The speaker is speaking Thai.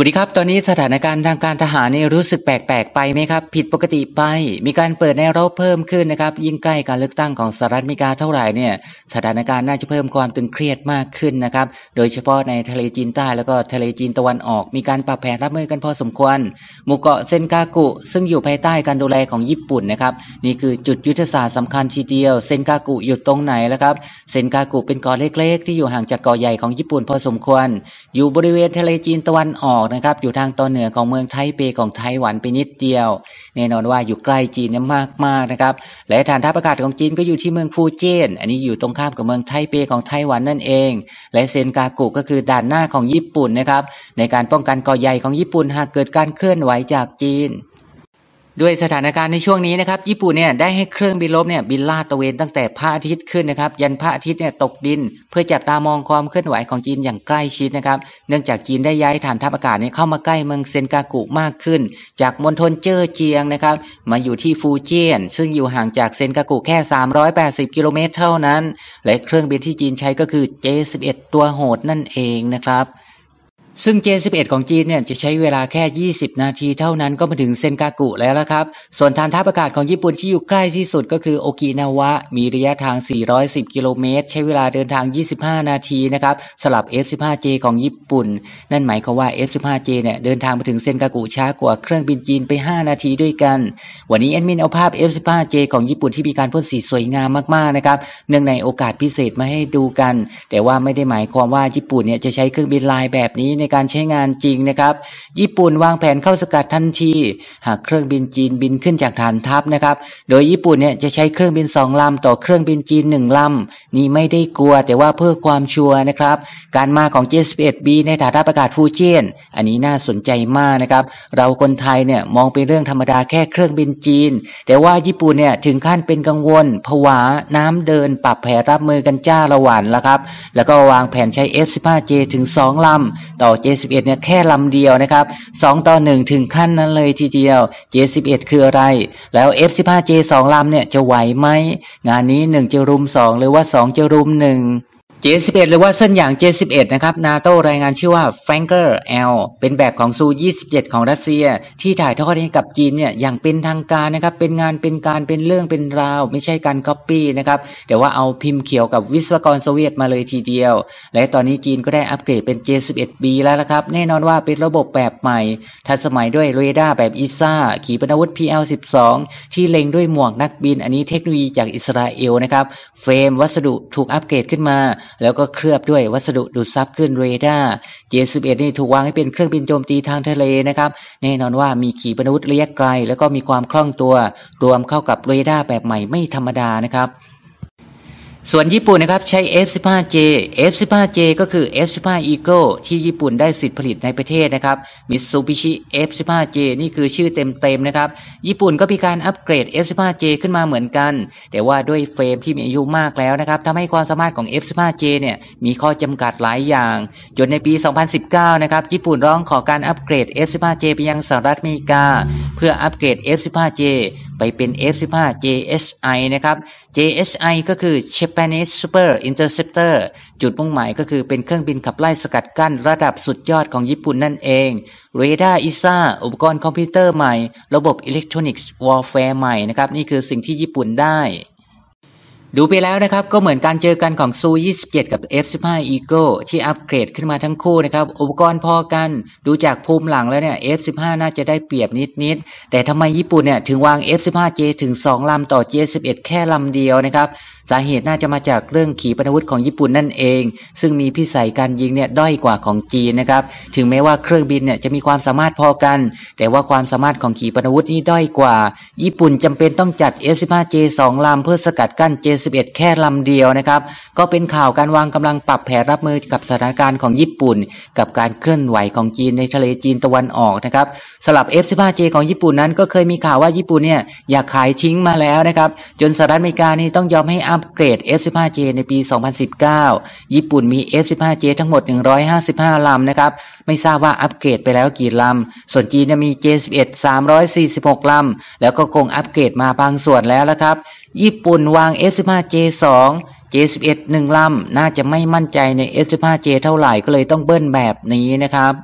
วัสดีครับ ตอนนี้สถานการณ์ทางการทหารนี่รู้สึกแปลกๆ ไปไหมครับผิดปกติไป มีการเปิดในรบเพิ่มขึ้นนะครับยิ่งใกล้การเลือกตั้งของสหรัฐอเมริกาเท่าไหร่เนี่ยสถานการณ์น่าจะเพิ่มความตึงเครียดมากขึ้นนะครับโดยเฉพาะในทะเลจีนใต้แล้วก็ทะเลจีนตะวันออกมีการปรับแผนรับมือกันพอสมควรหมู่เกาะเซนกากุซึ่งอยู่ภายใต้การดูแลของญี่ปุ่นนะครับนี่คือจุดยุทธศาสตร์สำคัญทีเดียวเซนกากุอยู่ตรงไหนแล้วครับเซนกากุเป็นเกาะเล็ก ๆ ที่อยู่ห่างจากเกาะใหญ่ของญี่ปุ่นพอสมควร อยู่บริเวณทะเลจีนตะวันออกอกนะครับอยู่ทางตอนเหนือของเมืองไทเปของไต้หวัน ไปนิดเดียว แน่นอนว่าอยู่ใกล้จีนมากมากนะครับและฐานทัพอากาศของจีนก็อยู่ที่เมืองฟูเจีนอันนี้อยู่ตรงข้ามกับเมืองไทเปของไต้หวันนั่นเอง และเซนกากุก็คือด่านหน้าของญี่ปุ่นนะครับในการป้องกันก่อใหญ่ของญี่ปุ่นหากเกิดการเคลื่อนไหวจากจีนด้วยสถานการณ์ในช่วงนี้นะครับญี่ปุ่นเนี่ยได้ให้เครื่องบินลบเนี่ยบินลาดตะเวนตั้งแต่พระอาทิตย์ขึ้นนะครับยันพระอาทิตย์เนี่ยตกดิน เพื่อจับตามองความเคลื่อนไหวของจีนอย่างใกล้ชิดนะครับ เนื่องจากจีนได้ย้ายฐานทัพอากาศเนี่ยเข้ามาใกล้เมืองเซนกากุมากขึ้น จากมณฑลเจ้อเจียงนะครับมาอยู่ที่ฟูเจียนซึ่งอยู่ห่างจากเซนกากุแค่ 380 กิโลเมตรเท่านั้น และเครื่องบินที่จีนใช้ก็คือ J11 ตัวโหดนั่นเองนะครับซึ่งเน1 1 ของจีนเนี่ยจะใช้เวลาแค่ 20 นาทีเท่านั้นก็มาถึงเซนกากุแล้วละครับ ส่วนฐานทัพอากาศของญี่ปุ่นที่อยู่ใกล้ที่สุดก็คือโอกินาวะ มีระยะทาง 410 กิโลเมตรใช้เวลาเดินทาง 25 นาทีนะครับสลับ F15J ของญี่ปุ่น นั่นหมายความว่า F15J เนี่ย เดินทางมาถึงเซนกากุช้ากว่าเครื่องบินจีนไป 5 นาทีด้วยกัน วันนี้แอดมินเอาภาพ F15J ของญี่ปุ่นที่มีการพ่นสีสวยงามมากๆนะครับเนื่องในโอกาสพิเศษมาให้ดูกัน แต่ว่าไม่ได้หมายความว่าญี่ปุ่นเนี่ยจะใช้เครื่องบินลายแบบนี้การใช้งานจริงนะครับ ญี่ปุ่นวางแผนเข้าสกัดทันทีหากเครื่องบินจีนบินขึ้นจากฐานทัพนะครับ โดยญี่ปุ่นเนี่ยจะใช้เครื่องบินสองลำ ต่อเครื่องบินจีนหนึ่งลำนี่ไม่ได้กลัวแต่ว่าเพื่อความชัวร์นะครับการมาของ J11B ในฐานทัพอากาศฟูเจียนอันนี้น่าสนใจมากนะครับเราคนไทยเนี่ยมองเป็นเรื่องธรรมดาแค่เครื่องบินจีน แต่ว่าญี่ปุ่นเนี่ยถึงขั้นเป็นกังวลผวาน้ำเดิน ปรับแผนรับมือกันจ้าละหวานแล้วครับแล้วก็วางแผนใช้ F15J ถึง2ลำต่อสิ1เนี่ยแค่ลำเดียวนะครับ 2 ต่อ 1 ถึงขั้นนั้นเลยทีเดียว J11 คืออะไร แล้ว F15J 2ลำเนี่ยจะไหวไหมงานนี้ 1 จะรุม2 หรือว่า 2 จะรุม 1 J11 หรือว่าเส้นอย่างอ1ดนะครับนาโตรายงานชื่อว่า f a n k e r L เป็นแบบของซู 27 ของรัสเซีย ที่ถ่ายทอดให้กับจีนเนี่ยอย่างเป็นทางการนะครับ เป็นงานเป็นการเป็นเรื่องเป็นราว ไม่ใช่การก๊อปปี้นะครับแต่ว่าเอาพิมพ์เขียวกับวิศวกรโซเวียตมาเลยทีเดียว และตอนนี้จีนก็ได้อัปเกรดเป็น J11B แล้วนะครับแน่นอนว่าเป็นระบบแบบใหม่ ทันสมัยด้วยเรดาร์แบบอิซ่าขีปนาวุธ PL12 ที่เล็งด้วยหมวกนักบิน อันนี้เทคโนโลยีจากอิสราเอลนะครับเฟรมวัสดุถูกอัปเกรดขึ้นมาแล้วก็เคลือบด้วยวัสดุดูดซับขึ้นเรดาร์ J11 นี่ถูกวางให้เป็นเครื่องบินโจมตีทางทะเลนะครับ แน่นอนว่ามีขีปนาวุธระยะไกล แล้วก็มีความคล่องตัว รวมเข้ากับเรดาร์แบบใหม่ไม่ธรรมดานะครับส่วนญี่ปุ่นนะครับใช้ F15J F15J ก็คือ F15 Eagle ที่ญี่ปุ่นได้สิทธิผลิตในประเทศนะครับ Mitsubishi F15J นี่คือชื่อเต็มๆนะครับญี่ปุ่นก็มีการอัปเกรด F15J ขึ้นมาเหมือนกัน แต่ว่าด้วยเฟรมที่มีอายุมากแล้วนะครับทำให้ความสามารถของ F15J เนี่ยมีข้อจำกัดหลายอย่าง จนในปี 2019 นะครับญี่ปุ่นร้องขอการอัปเกรด F15J ไปยังสหรัฐอเมริกาเพื่ออัปเกรด F15J ไปเป็น F15 JSI นะครับ JSI ก็คือ Japanese Super Interceptor จุดมุ่งหมายก็คือเป็นเครื่องบินขับไล่สกัดกั้นระดับสุดยอดของญี่ปุ่นนั่นเอง เรดาร์อิซ่าอุปกรณ์คอมพิวเตอร์ใหม่ ระบบอิเล็กทรอนิกส์วอลแฟร์ใหม่นะครับ นี่คือสิ่งที่ญี่ปุ่นได้ดูไปแล้วนะครับ ก็เหมือนการเจอกันของซู 27 กับ F15 Eagle ที่อัปเกรดขึ้นมาทั้งคู่นะครับ อุปกรณ์พอกัน ดูจากภูมิหลังแล้วเนี่ย F15 น่าจะได้เปรียบนิดๆแต่ทำไมญี่ปุ่นเนี่ยถึงวาง F15J ถึง 2 ลำต่อ J11 แค่ลำเดียวนะครับ สาเหตุน่าจะมาจากเรื่องขีปนาวุธของญี่ปุ่นนั่นเอง ซึ่งมีพิสัยการยิงเนี่ยด้อยกว่าของจีนนะครับถึงแม้ว่าเครื่องบินเนี่ยจะมีความสามารถพอกัน แต่ว่าความสามารถของขีปนาวุธนี่ด้อยกว่า ญี่ปุ่นจำเป็นต้องจัด F15J 2ลำเพื่อสกัดกั้น J 11 แค่ลำเดียวนะครับ ก็เป็นข่าวการวางกำลังปรับแผนรับมือกับสถานการณ์ของญี่ปุ่น กับการเคลื่อนไหวของจีนในทะเลจีนตะวันออกนะครับสลับ F-15J ของญี่ปุ่นนั้นก็เคยมีข่าวว่าญี่ปุ่นเนี่ยอยากขายทิ้งมาแล้วนะครับ จนสหรัฐอเมริกานี่ต้องยอมให้อัปเกรด F-15J ในปี 2019 ญี่ปุ่นมี F-15J ทั้งหมด 155 ลำนะครับ ไม่ทราบว่าอัปเกรดไปแล้วกี่ลำ ส่วนจีนมี J11 346 ลำ แล้วก็คงอัปเกรดมาบางส่วนแล้วละครับ ญี่ปุ่นวาง F-15 1 5 J2 J11 1ลำน่าจะไม่มั่นใจใน s 1 5 J เท่าไหร่ก็เลยต้องเบิ้ลแบบนี้นะครับ